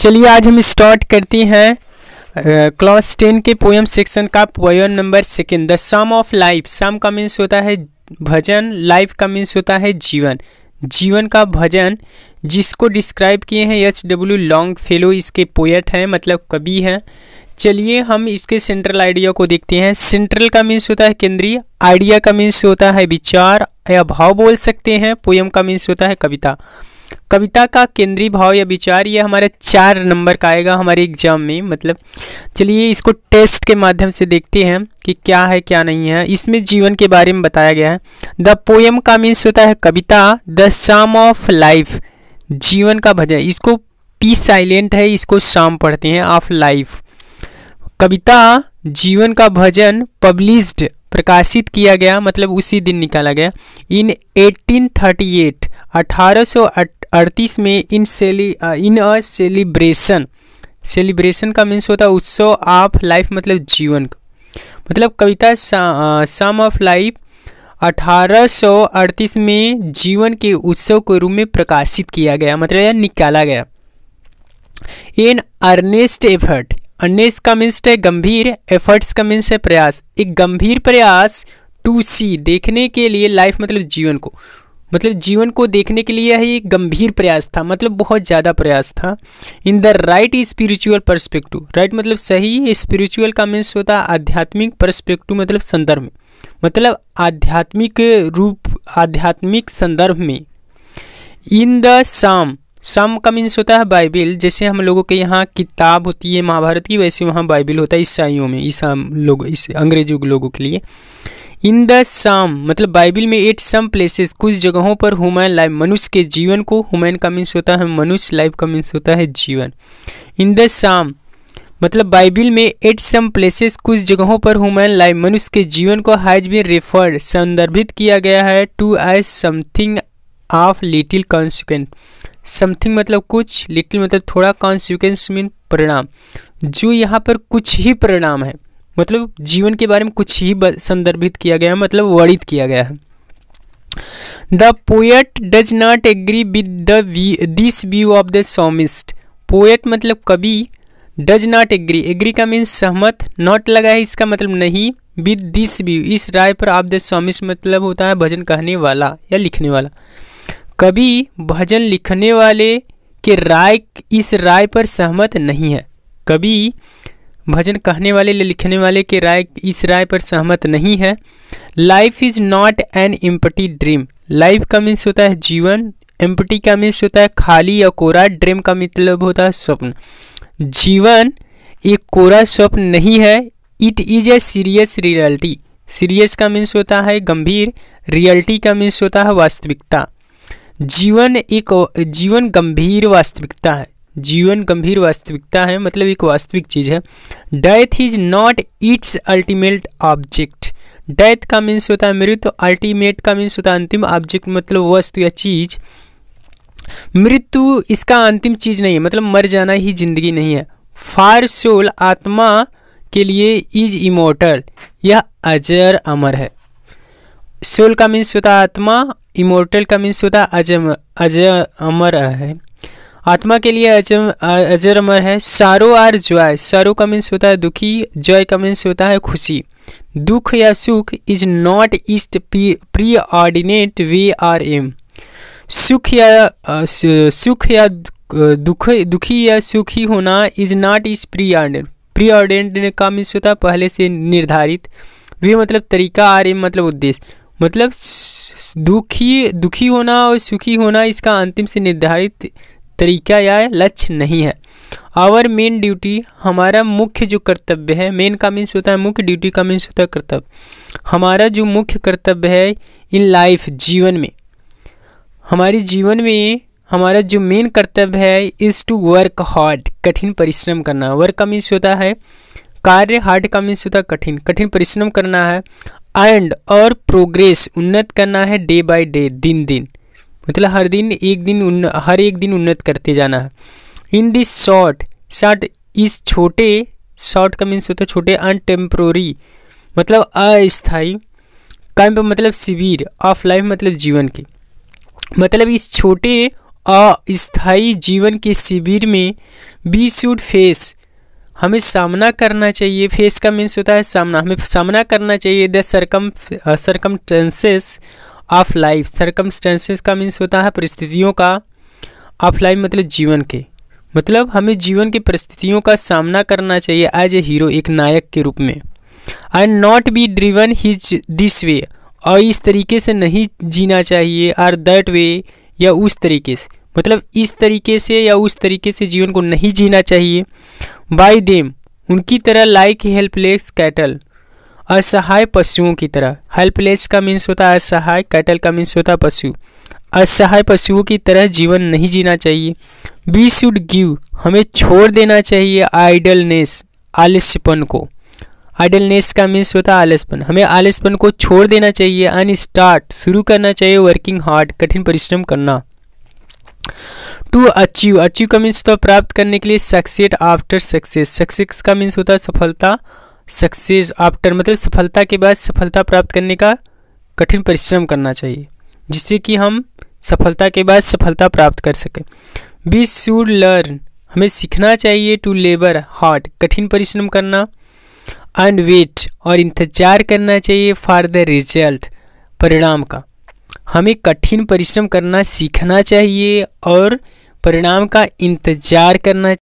चलिए आज हम स्टार्ट करते हैं क्लास टेन के पोएम सेक्शन का poem number second the psalm of life psalm का मीन्स होता है भजन लाइफ का मीन्स होता है जीवन जीवन का भजन जिसको डिस्क्राइब किए हैं एच डब्ल्यू लॉन्ग फेलो इसके पोएट हैं मतलब कवि हैं चलिए हम इसके सेंट्रल आइडिया को देखते हैं सेंट्रल का मीन्स होता है केंद्रीय आइडिया का मीन्स होता है विचार या भाव बोल सकते हैं पोएम का मीन्स होता है कविता कविता का केंद्रीय भाव या विचार ये हमारे चार नंबर का आएगा हमारे एग्जाम में मतलब चलिए इसको टेस्ट के माध्यम से देखते हैं कि क्या है क्या नहीं है इसमें जीवन के बारे में बताया गया है द पोएम का मीन्स होता है कविता द शाम ऑफ लाइफ जीवन का भजन इसको पी साइलेंट है इसको शाम पढ़ते हैं ऑफ लाइफ कविता जीवन का भजन पब्लिश्ड प्रकाशित किया गया मतलब उसी दिन निकाला गया इन 1838 1838 अड़तीस में इन सेली इन अ सेलिब्रेशन सेलिब्रेशन का मीन्स होता है उत्सव ऑफ लाइफ मतलब जीवन का मतलब कविता सम ऑफ लाइफ 1838 में जीवन के उत्सव के रूप में प्रकाशित किया गया मतलब यह निकाला गया इन अर्नेस्ट एफर्ट अर्नेस्ट का मीन्स है गंभीर एफर्ट्स का मीन्स है प्रयास एक गंभीर प्रयास टू सी देखने के लिए लाइफ मतलब जीवन को मतलब जीवन को देखने के लिए ही एक गंभीर प्रयास था मतलब बहुत ज़्यादा प्रयास था in the right spiritual perspective right मतलब सही स्पिरिचुअल का मीन्स होता है आध्यात्मिक परस्पेक्टिव मतलब संदर्भ में मतलब आध्यात्मिक रूप आध्यात्मिक संदर्भ में इन द शाम शाम का मीन्स होता है बाइबिल जैसे हम लोगों के यहाँ किताब होती है महाभारत की वैसे वहाँ बाइबिल होता है ईसाइयों में ईसा लोग इस अंग्रेजों लोगों के लिए इन द साम मतलब बाइबल में एट सम प्लेसेस कुछ जगहों पर हुमैन लाइफ मनुष्य के जीवन को हुमैन का मीन्स होता है मनुष्य लाइफ का मीन्स होता है जीवन इन द साम मतलब बाइबिल में एट सम प्लेसेस कुछ जगहों पर हुमैन लाइफ मनुष्य के जीवन को हाइज बीन रेफर्ड संदर्भित किया गया है to as something of little consequent something मतलब कुछ लिटिल मतलब थोड़ा कॉन्सिक्वेंस मीन परिणाम जो यहाँ पर कुछ ही परिणाम है मतलब जीवन के बारे में कुछ ही संदर्भित किया गया है मतलब वर्णित किया गया है the poet does not agree with the this view of the psalmist poet मतलब कवि डज नॉट एग्री एग्री का मीन्स सहमत नॉट लगा है इसका मतलब नहीं विद दिस व्यू इस राय पर ऑफ द सॉमिस्ट मतलब होता है भजन कहने वाला या लिखने वाला कभी भजन लिखने वाले के राय इस राय पर सहमत नहीं है कभी भजन कहने वाले या लिखने वाले के राय इस राय पर सहमत नहीं है life is not an empty dream life का मीन्स होता है जीवन एम्पटी का मीन्स होता है खाली या कोरा ड्रीम का मतलब होता है स्वप्न जीवन एक कोरा स्वप्न नहीं है it is a serious reality serious का मीन्स होता है गंभीर रियलिटी का मीन्स होता है वास्तविकता जीवन एक जीवन गंभीर वास्तविकता है जीवन गंभीर वास्तविकता है मतलब एक वास्तविक चीज़ है death is not its ultimate object death का मीन्स होता है मृत्यु अल्टीमेट तो का मीन्स होता है अंतिम ऑब्जेक्ट मतलब वस्तु या चीज़ मृत्यु इसका अंतिम चीज़ नहीं है मतलब मर जाना ही जिंदगी नहीं है फार सोल आत्मा के लिए इज इमोटल यह अजर अमर है सोल का मीन्स होता है आत्मा इमोटल का मीन्स होता अजम अजर अमर है आत्मा के लिए अजम अजर अमर है सारो आर जॉय सारो का मीन्स होता है दुखी जॉय का मीन्स होता है खुशी दुख या सुख is not east preordinate they are am सुख या सुख या दुख दुखी या सुखी होना is not is preordinate preordinate का मीन्स होता है पहले से निर्धारित वे मतलब तरीका आर एम मतलब उद्देश्य मतलब दुखी दुखी होना और सुखी होना इसका अंतिम से निर्धारित तरीका या लक्ष्य नहीं है आवर मेन ड्यूटी हमारा मुख्य जो कर्तव्य है मेन का मीन्स होता है मुख्य ड्यूटी का मीन्स होता है कर्तव्य हमारा जो मुख्य कर्तव्य है इन लाइफ जीवन में हमारी जीवन में हमारा जो मेन कर्तव्य है इज़ टू वर्क हार्ड कठिन परिश्रम करना वर्क का मीन्स होता है कार्य हार्ड का मीन्स होता है कठिन कठिन परिश्रम करना है एंड और प्रोग्रेस उन्नत करना है डे बाय डे दिन दिन मतलब हर दिन एक दिन उन्न हर एक दिन उन्नत करते जाना है इन दिस शॉर्ट शॉर्ट इस छोटे शॉर्ट का मीन्स होता है छोटे अन टेम्प्रोरी मतलब अस्थाई कैंप मतलब शिविर ऑफ लाइफ मतलब जीवन के मतलब इस छोटे अस्थाई जीवन के शिविर में बी शुड फेस हमें सामना करना चाहिए फेस का मीन्स होता है सामना हमें सामना करना चाहिए the circum circum of life circumstances का मीन्स होता है परिस्थितियों का ऑफ लाइफ मतलब जीवन के मतलब हमें जीवन की परिस्थितियों का सामना करना चाहिए एज ए हीरो एक नायक के रूप में I not be driven his this way और इस तरीके से नहीं जीना चाहिए आर दैट वे या उस तरीके से मतलब इस तरीके से या उस तरीके से जीवन को नहीं जीना चाहिए बाई देम उनकी तरह लाइक हेल्पलेस कैटल असहाय पशुओं की तरह हेल्पलेस का मीन्स होता है असहाय कैटल का मीन्स होता है पशु असहाय पशुओं की तरह जीवन नहीं जीना चाहिए वी शुड गिव हमें छोड़ देना चाहिए आइडलनेस आलस्यपन को आइडलनेस का मीन्स होता है आलसपन हमें आलसपन को छोड़ देना चाहिए अन स्टार्ट शुरू करना चाहिए वर्किंग हार्ड कठिन परिश्रम करना टू अचीव अचीव का मीन्स होता तो प्राप्त करने के लिए सक्सेट आफ्टर सक्सेस सक्सेस का मीन्स होता है सफलता सक्सेस आफ्टर मतलब सफलता के बाद सफलता प्राप्त करने का कठिन परिश्रम करना चाहिए जिससे कि हम सफलता के बाद सफलता प्राप्त कर सकें वी शुड लर्न हमें सीखना चाहिए टू लेबर हार्ड कठिन परिश्रम करना एंड वेट और इंतजार करना चाहिए फॉर द रिजल्ट परिणाम का हमें कठिन परिश्रम करना सीखना चाहिए और परिणाम का इंतजार करना